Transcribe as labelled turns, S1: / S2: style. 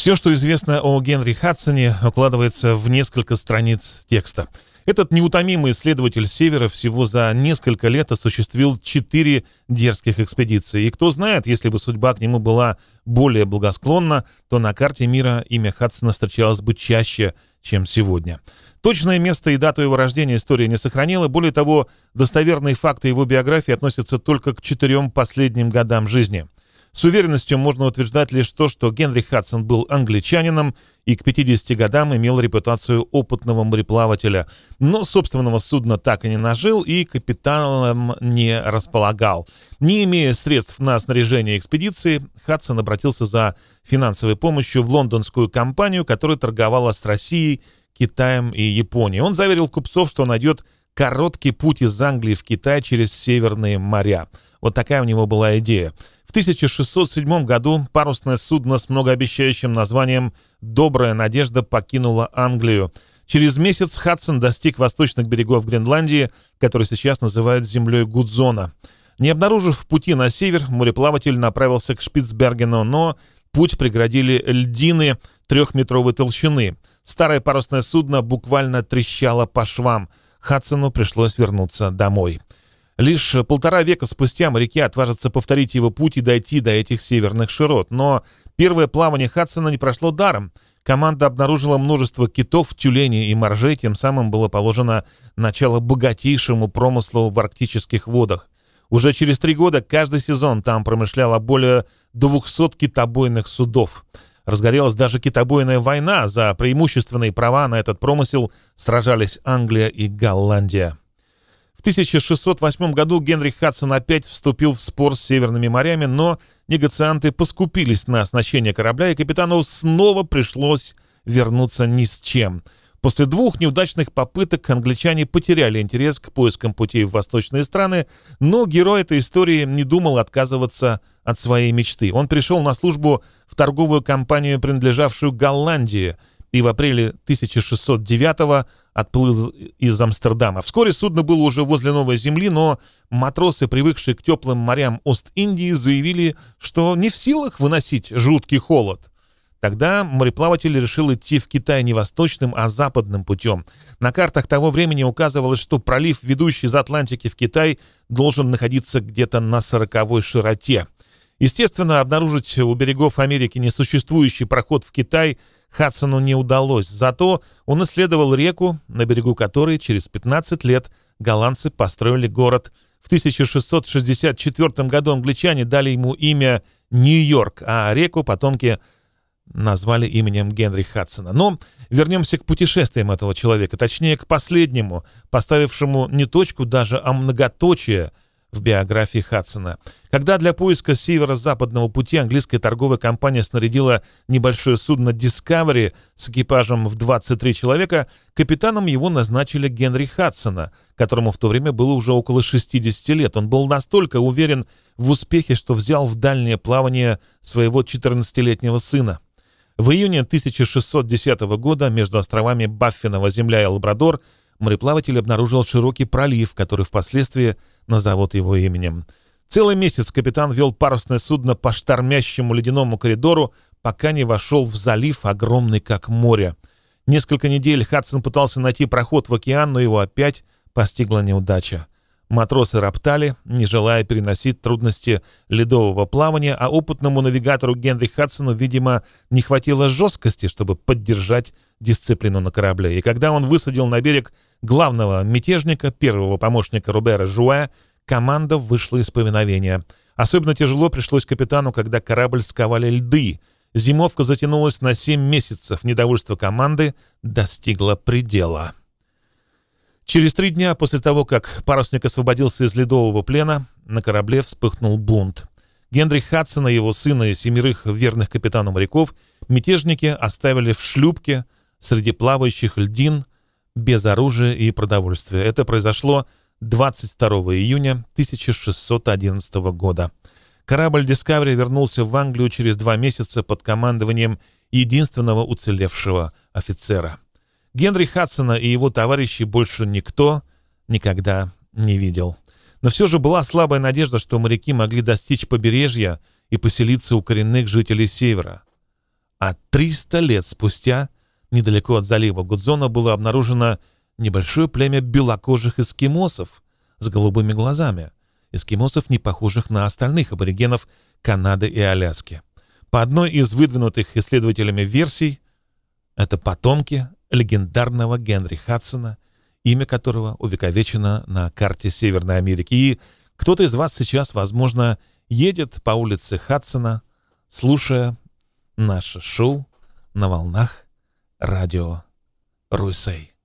S1: Все, что известно о Генри Хадсоне, укладывается в несколько страниц текста. Этот неутомимый исследователь Севера всего за несколько лет осуществил четыре дерзких экспедиции. И кто знает, если бы судьба к нему была более благосклонна, то на карте мира имя Хадсона встречалось бы чаще, чем сегодня. Точное место и дату его рождения история не сохранила. Более того, достоверные факты его биографии относятся только к четырем последним годам жизни – с уверенностью можно утверждать лишь то, что Генри Хадсон был англичанином и к 50 годам имел репутацию опытного мореплавателя, но собственного судна так и не нажил и капиталом не располагал. Не имея средств на снаряжение экспедиции, Хадсон обратился за финансовой помощью в лондонскую компанию, которая торговала с Россией, Китаем и Японией. Он заверил купцов, что найдет короткий путь из Англии в Китай через северные моря – вот такая у него была идея. В 1607 году парусное судно с многообещающим названием «Добрая надежда» покинуло Англию. Через месяц Хадсон достиг восточных берегов Гренландии, которые сейчас называют землей Гудзона. Не обнаружив пути на север, мореплаватель направился к Шпицбергену, но путь преградили льдины трехметровой толщины. Старое парусное судно буквально трещало по швам. Хадсону пришлось вернуться домой. Лишь полтора века спустя моряки отважатся повторить его путь и дойти до этих северных широт. Но первое плавание Хадсона не прошло даром. Команда обнаружила множество китов, тюленей и моржей, тем самым было положено начало богатейшему промыслу в арктических водах. Уже через три года каждый сезон там промышляло более 200 китобойных судов. Разгорелась даже китобойная война, за преимущественные права на этот промысел сражались Англия и Голландия. В 1608 году Генрих Хадсон опять вступил в спор с Северными морями, но негацианты поскупились на оснащение корабля, и капитану снова пришлось вернуться ни с чем. После двух неудачных попыток англичане потеряли интерес к поискам путей в восточные страны, но герой этой истории не думал отказываться от своей мечты. Он пришел на службу в торговую компанию, принадлежавшую Голландии – и в апреле 1609 отплыл из Амстердама. Вскоре судно было уже возле Новой Земли, но матросы, привыкшие к теплым морям Ост-Индии, заявили, что не в силах выносить жуткий холод. Тогда мореплаватель решил идти в Китай не восточным, а западным путем. На картах того времени указывалось, что пролив, ведущий из Атлантики в Китай, должен находиться где-то на сороковой широте – Естественно, обнаружить у берегов Америки несуществующий проход в Китай Хадсону не удалось, зато он исследовал реку, на берегу которой через 15 лет голландцы построили город. В 1664 году англичане дали ему имя Нью-Йорк, а реку потомки назвали именем Генри Хадсона. Но вернемся к путешествиям этого человека, точнее к последнему, поставившему не точку даже, а многоточие в биографии Хадсона. Когда для поиска северо-западного пути английская торговая компания снарядила небольшое судно Discovery с экипажем в 23 человека, капитаном его назначили Генри Хадсона, которому в то время было уже около 60 лет. Он был настолько уверен в успехе, что взял в дальнее плавание своего 14-летнего сына. В июне 1610 года между островами Баффинова земля и Лабрадор – мореплаватель обнаружил широкий пролив, который впоследствии назовут его именем. Целый месяц капитан вел парусное судно по штормящему ледяному коридору, пока не вошел в залив, огромный как море. Несколько недель Хадсон пытался найти проход в океан, но его опять постигла неудача. Матросы роптали, не желая переносить трудности ледового плавания, а опытному навигатору Генри Хадсону, видимо, не хватило жесткости, чтобы поддержать дисциплину на корабле. И когда он высадил на берег главного мятежника, первого помощника Рубера Жуэ, команда вышла из повиновения. Особенно тяжело пришлось капитану, когда корабль сковали льды. Зимовка затянулась на 7 месяцев, недовольство команды достигло предела. Через три дня после того, как парусник освободился из ледового плена, на корабле вспыхнул бунт. Генрих Хадсона, его сына и семерых верных капитану моряков мятежники оставили в шлюпке среди плавающих льдин без оружия и продовольствия. Это произошло 22 июня 1611 года. Корабль «Дискавери» вернулся в Англию через два месяца под командованием единственного уцелевшего офицера – Генри Хадсона и его товарищей больше никто никогда не видел. Но все же была слабая надежда, что моряки могли достичь побережья и поселиться у коренных жителей Севера. А 300 лет спустя, недалеко от залива Гудзона, было обнаружено небольшое племя белокожих эскимосов с голубыми глазами. Эскимосов, не похожих на остальных аборигенов Канады и Аляски. По одной из выдвинутых исследователями версий, это потомки легендарного Генри Хадсона, имя которого увековечено на карте Северной Америки. И кто-то из вас сейчас, возможно, едет по улице Хадсона, слушая наше шоу на волнах радио Русей.